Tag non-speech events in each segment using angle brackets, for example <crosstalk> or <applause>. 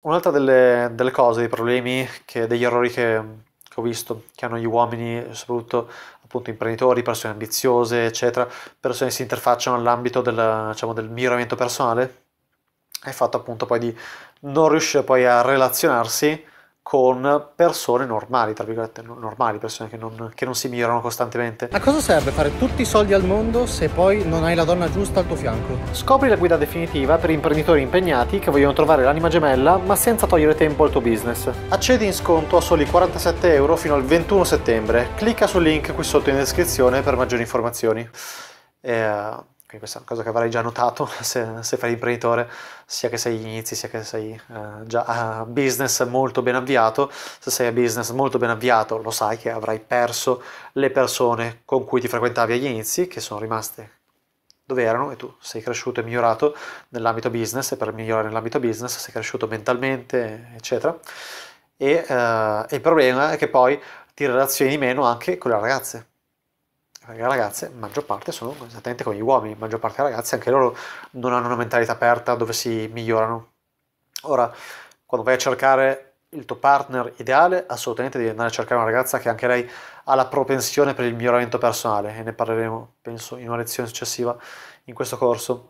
Un'altra delle, delle, cose, dei problemi, che, degli errori che, che, ho visto, che hanno gli uomini, soprattutto appunto imprenditori, persone ambiziose, eccetera, persone che si interfacciano all'ambito del, diciamo, del miglioramento personale, è il fatto appunto poi di non riuscire poi a relazionarsi con persone normali, tra virgolette, normali, persone che non, che non, si migliorano costantemente. A cosa serve fare tutti i soldi al mondo se poi non hai la donna giusta al tuo fianco? Scopri la guida definitiva per imprenditori impegnati che vogliono trovare l'anima gemella ma senza togliere tempo al tuo business. Accedi in sconto a soli 47 euro fino al 21 settembre. Clicca sul link qui sotto in descrizione per maggiori informazioni. Eh, quindi questa è una cosa che avrai già notato <laughs> se, se fai imprenditore, sia che sei inizi, sia che sei eh, già a business molto ben avviato. Se sei a business molto ben avviato, lo sai che avrai perso le persone con cui ti frequentavi agli inizi, che sono rimaste dove erano e tu sei cresciuto e migliorato nell'ambito business e per migliorare nell'ambito business sei cresciuto mentalmente, eccetera. E eh, il problema è che poi ti relazioni meno anche con le ragazze le ragazze, maggior parte, sono esattamente come gli uomini, maggior parte delle ragazze anche loro non hanno una mentalità aperta dove si migliorano. Ora, quando vai a cercare il tuo partner ideale, assolutamente devi andare a cercare una ragazza che anche lei ha la propensione per il miglioramento personale, e ne parleremo, penso, in una lezione successiva in questo corso.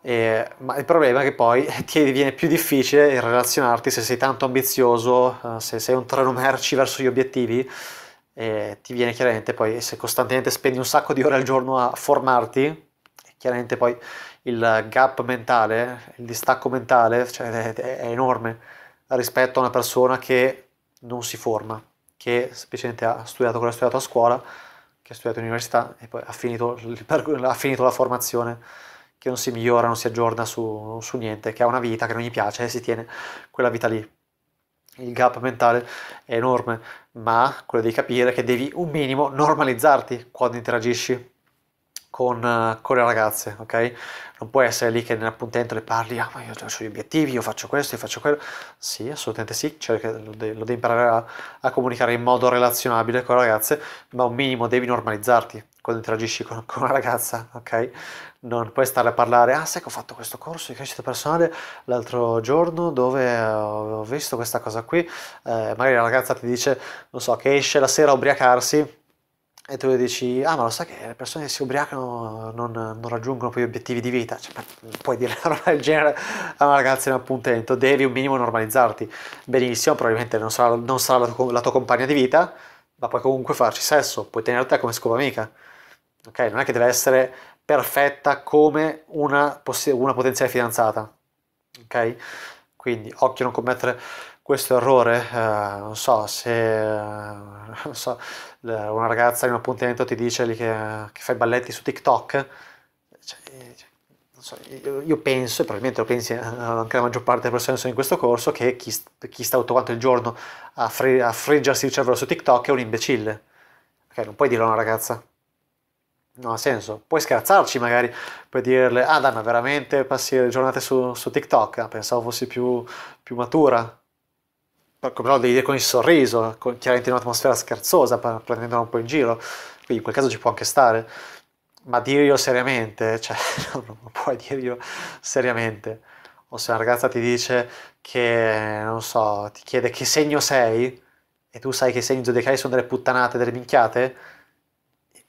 E, ma il problema è che poi <laughs> ti diviene più difficile relazionarti se sei tanto ambizioso, eh, se sei un treno merci verso gli obiettivi, eh, ti viene chiaramente poi, se costantemente spendi un sacco di ore al giorno a formarti, chiaramente poi il gap mentale, il distacco mentale cioè, è, enorme rispetto a una persona che non si forma, che semplicemente ha studiato quello che ha studiato a scuola, che ha studiato all'università e poi ha finito, ha finito, la formazione, che non si migliora, non si aggiorna su, su niente, che ha una vita che non gli piace e si tiene quella vita lì il gap mentale è enorme, ma quello di capire che devi un minimo normalizzarti quando interagisci con, eh, con, le ragazze, ok? Non puoi essere lì che nell'appuntamento le parli, ah ma io ho gli obiettivi, io faccio questo, io faccio quello. Sì, assolutamente sì, cioè lo, de- lo devi imparare a, a, comunicare in modo relazionabile con le ragazze, ma un minimo devi normalizzarti quando interagisci con, con una ragazza, ok? Non puoi stare a parlare, ah sai che ho fatto questo corso di crescita personale l'altro giorno dove ho visto questa cosa qui, eh, magari la ragazza ti dice, non so, che esce la sera a ubriacarsi, e tu dici, ah ma lo sai che le persone che si ubriacano non, non raggiungono poi gli obiettivi di vita, cioè, puoi dire una roba del genere a una ragazza in appuntamento, devi un minimo normalizzarti, benissimo, probabilmente non sarà, non sarà la, tua, la, tua, compagna di vita, ma puoi comunque farci sesso, puoi tenertela come scopa amica, ok? Non è che deve essere perfetta come una, una potenziale fidanzata, ok? Quindi occhio a non commettere questo errore, eh, non so se eh, non so, una ragazza in un appuntamento ti dice che, che fai balletti su TikTok, cioè, eh, cioè so, io, io penso, e probabilmente lo pensi eh, anche la maggior parte delle persone che sono in questo corso, che chi, chi sta tutto quanto il giorno a, fre, a freggersi il cervello su TikTok è un imbecille. Okay, non puoi dirlo a una ragazza, non ha senso. Puoi scherzarci magari, puoi dirle, ah dai, ma veramente passi le giornate su, su TikTok? Ah, pensavo fossi più, più matura però devi dire con il sorriso, con, chiaramente in un'atmosfera scherzosa, prendendola un po' in giro, quindi in quel caso ci può anche stare, ma dirglielo seriamente, <laughs> cioè non puoi dirglielo seriamente. O se una ragazza ti dice che, non so, ti chiede che segno sei, e tu sai che i segni zodiacali sono delle puttanate, delle minchiate,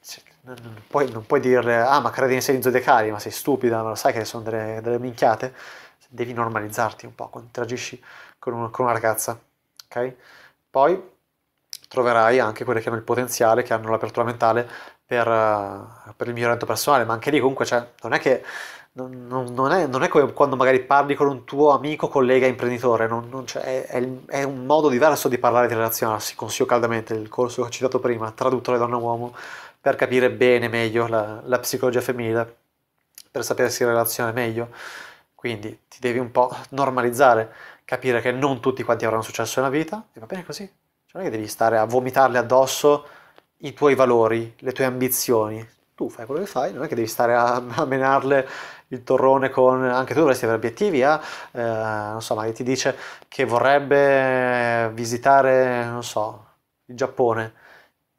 cioè, non puoi, non puoi dirle, ah ma credi nei segni zodiacali, ma sei stupida, ma lo sai che sono delle, delle minchiate, devi normalizzarti un po' quando interagisci con, un, con una ragazza. Okay? Poi troverai anche quelle che hanno il potenziale, che hanno l'apertura mentale per, eh, per il miglioramento personale, ma anche lì comunque cioè, non è che... Non, non, è, non, è, come quando magari parli con un tuo amico, collega, imprenditore, non, cioè, è, è, un modo diverso di parlare e di relazionarsi. Consiglio caldamente il corso che ho citato prima, Traduttore donna-uomo, per capire bene, meglio la, la psicologia femminile, per sapersi relazionare meglio. Quindi ti devi un po' normalizzare capire che non tutti quanti avranno successo nella vita e va bene così. Cioè non è che devi stare a vomitarle addosso i tuoi valori, le tue ambizioni. Tu fai quello che fai, non è che devi stare a, a menarle il torrone con anche tu dovresti avere obiettivi eh? Eh, non so magari ti dice che vorrebbe visitare non so il Giappone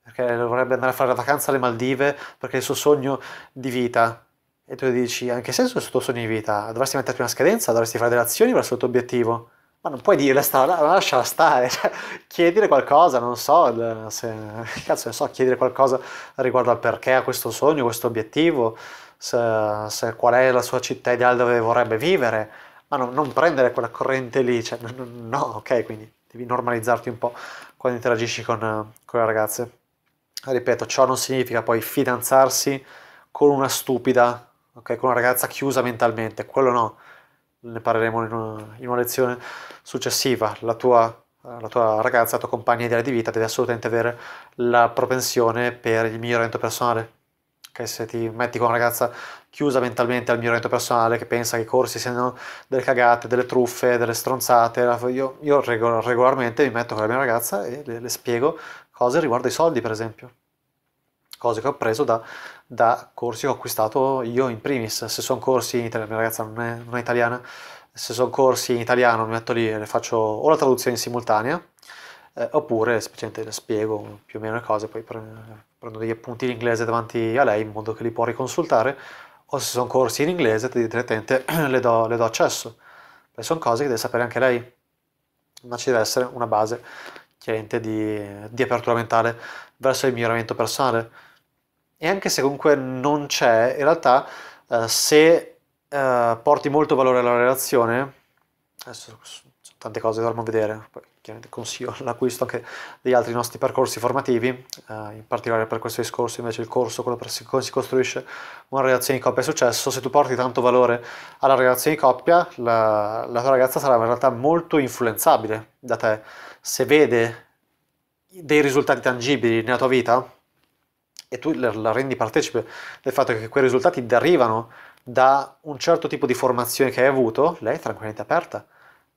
perché vorrebbe andare a fare la vacanza alle Maldive perché è il suo sogno di vita e tu dici anche se è il suo sogno di vita dovresti metterti una scadenza dovresti fare delle azioni verso il tuo obiettivo ma non puoi dirla, sta, lasciala stare, <laughs> cioè, chiedere qualcosa, non so, se, <laughs> cazzo ne so, chiedere qualcosa riguardo al perché ha questo sogno, questo obiettivo, se, se, qual è la sua città ideale dove vorrebbe vivere, ma no, non prendere quella corrente lì, cioè, no, no, ok, quindi devi normalizzarti un po' quando interagisci con, con le ragazze. Ripeto, ciò non significa poi fidanzarsi con una stupida, ok, con una ragazza chiusa mentalmente, quello no ne parleremo in una, in una lezione successiva, la tua, la tua, ragazza, la tua compagna ideale di vita deve assolutamente avere la propensione per il miglioramento personale. Okay, se ti metti con una ragazza chiusa mentalmente al miglioramento personale, che pensa che i corsi siano delle cagate, delle truffe, delle stronzate, io, io regolarmente mi metto con la mia ragazza e le, le spiego cose riguardo i soldi, per esempio cose che ho preso da, da corsi che ho acquistato io in primis. Se sono corsi in italiano, mia ragazza non è, non è italiana, se sono corsi in italiano mi metto lì e le faccio o la traduzione in simultanea, eh, oppure semplicemente le spiego più o meno le cose, poi prendo degli appunti in inglese davanti a lei in modo che li può riconsultare, o se sono corsi in inglese direttamente <clears throat> le do, le do accesso, perché sono cose che deve sapere anche lei, ma ci deve essere una base chiaramente di, di apertura mentale verso il miglioramento personale e anche se comunque non c'è, in realtà eh, se eh, porti molto valore alla relazione, adesso sono tante cose da farmi vedere, poi chiaramente consiglio <laughs> l'acquisto anche degli altri nostri percorsi formativi, eh, in particolare per questo discorso invece il corso, quello per come si costruisce una relazione di coppia è successo, se tu porti tanto valore alla relazione di coppia, la, la tua ragazza sarà in realtà molto influenzabile da te, se vede dei risultati tangibili nella tua vita, e tu la rendi partecipe del fatto che quei risultati derivano da un certo tipo di formazione che hai avuto, lei è tranquillamente aperta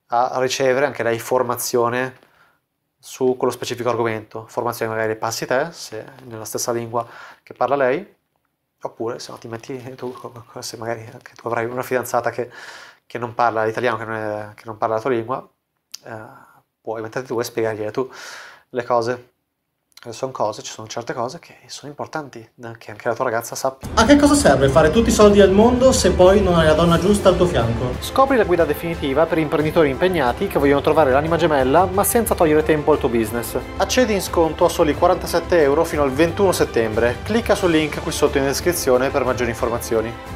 a ricevere anche lei formazione su quello specifico argomento, formazione magari le passi te, se nella stessa lingua che parla lei, oppure se no ti metti tu, se magari anche tu avrai una fidanzata che, che non parla l'italiano, che non, è, che non, parla la tua lingua, eh, puoi metterti tu e spiegargli tu le cose sono cose, ci sono certe cose che sono importanti, eh, che anche la tua ragazza sappia. A che cosa serve fare tutti i soldi del mondo se poi non hai la donna giusta al tuo fianco? Scopri la guida definitiva per imprenditori impegnati che vogliono trovare l'anima gemella ma senza togliere tempo al tuo business. Accedi in sconto a soli 47 euro fino al 21 settembre. Clicca sul link qui sotto in descrizione per maggiori informazioni.